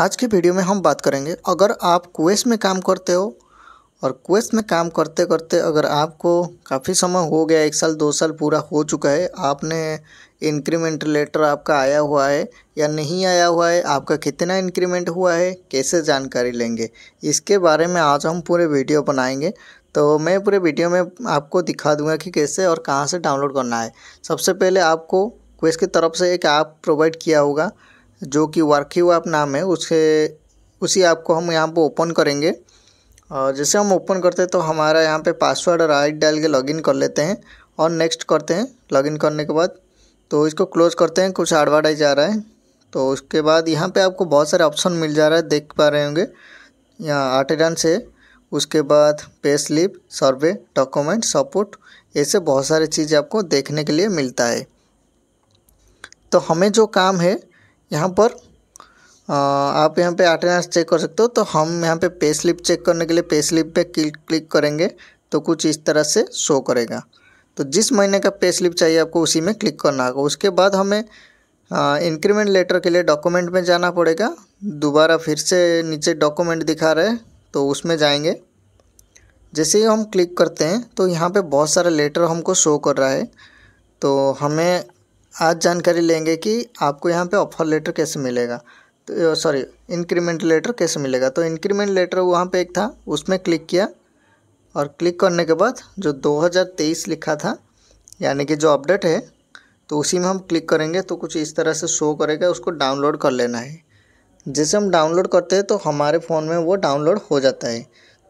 आज के वीडियो में हम बात करेंगे अगर आप क्वेस में काम करते हो और क्वेस में काम करते करते अगर आपको काफ़ी समय हो गया एक साल दो साल पूरा हो चुका है आपने इंक्रीमेंट लेटर आपका आया हुआ है या नहीं आया हुआ है आपका कितना इंक्रीमेंट हुआ है कैसे जानकारी लेंगे इसके बारे में आज हम पूरे वीडियो बनाएंगे तो मैं पूरे वीडियो में आपको दिखा दूंगा कि कैसे और कहाँ से डाउनलोड करना है सबसे पहले आपको क्वेस्ट की तरफ से एक ऐप प्रोवाइड किया होगा जो कि वर्किव ऐप नाम है उसे उसी ऐप को हम यहाँ पर ओपन करेंगे और जैसे हम ओपन करते हैं तो हमारा यहाँ पे पासवर्ड और आईडी डाल के लॉगिन कर लेते हैं और नेक्स्ट करते हैं लॉगिन करने के बाद तो इसको क्लोज करते हैं कुछ एडवर्टाइज आ रहा है तो उसके बाद यहाँ पे आपको बहुत सारे ऑप्शन मिल जा रहा है देख पा रहे होंगे यहाँ अटेंडेंस है उसके बाद पे स्लिप सर्वे डॉक्यूमेंट सपोर्ट ऐसे बहुत सारे चीज़ आपको देखने के लिए मिलता है तो हमें जो काम है यहाँ पर आप यहाँ पे अटेंडेंस चेक कर सकते हो तो हम यहाँ पे पे स्लिप चेक करने के लिए पे स्लिप पे क्लिक करेंगे तो कुछ इस तरह से शो करेगा तो जिस महीने का पे स्लिप चाहिए आपको उसी में क्लिक करना होगा उसके बाद हमें इंक्रीमेंट लेटर के लिए डॉक्यूमेंट में जाना पड़ेगा दोबारा फिर से नीचे डॉक्यूमेंट दिखा रहे तो उसमें जाएंगे जैसे ही हम क्लिक करते हैं तो यहाँ पे बहुत सारे लेटर हमको शो कर रहा है तो हमें आज जानकारी लेंगे कि आपको यहाँ पे ऑफर लेटर कैसे मिलेगा तो सॉरी इंक्रीमेंट लेटर कैसे मिलेगा तो इंक्रीमेंट लेटर वहाँ पे एक था उसमें क्लिक किया और क्लिक करने के बाद जो 2023 लिखा था यानी कि जो अपडेट है तो उसी में हम क्लिक करेंगे तो कुछ इस तरह से शो करेगा उसको डाउनलोड कर लेना है जैसे हम डाउनलोड करते हैं तो हमारे फ़ोन में वो डाउनलोड हो जाता है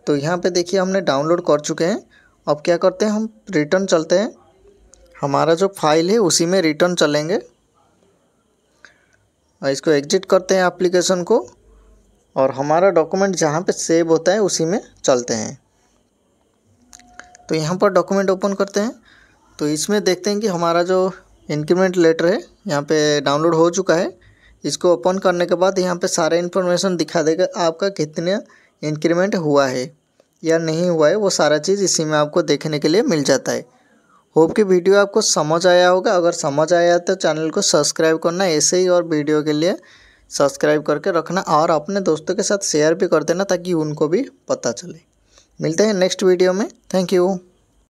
तो यहाँ पर देखिए हमने डाउनलोड कर चुके हैं अब क्या करते हैं हम रिटर्न चलते हैं हमारा जो फाइल है उसी में रिटर्न चलेंगे और इसको एग्जिट करते हैं एप्लीकेशन को और हमारा डॉक्यूमेंट जहाँ पे सेव होता है उसी में चलते हैं तो यहाँ पर डॉक्यूमेंट ओपन करते हैं तो इसमें देखते हैं कि हमारा जो इंक्रीमेंट लेटर है यहाँ पे डाउनलोड हो चुका है इसको ओपन करने के बाद यहाँ पे सारे इन्फॉर्मेशन दिखा देगा आपका कितना इंक्रीमेंट हुआ है या नहीं हुआ है वो सारा चीज़ इसी में आपको देखने के लिए मिल जाता है होप कि वीडियो आपको समझ आया होगा अगर समझ आया तो चैनल को सब्सक्राइब करना ऐसे ही और वीडियो के लिए सब्सक्राइब करके रखना और अपने दोस्तों के साथ शेयर भी कर देना ताकि उनको भी पता चले मिलते हैं नेक्स्ट वीडियो में थैंक यू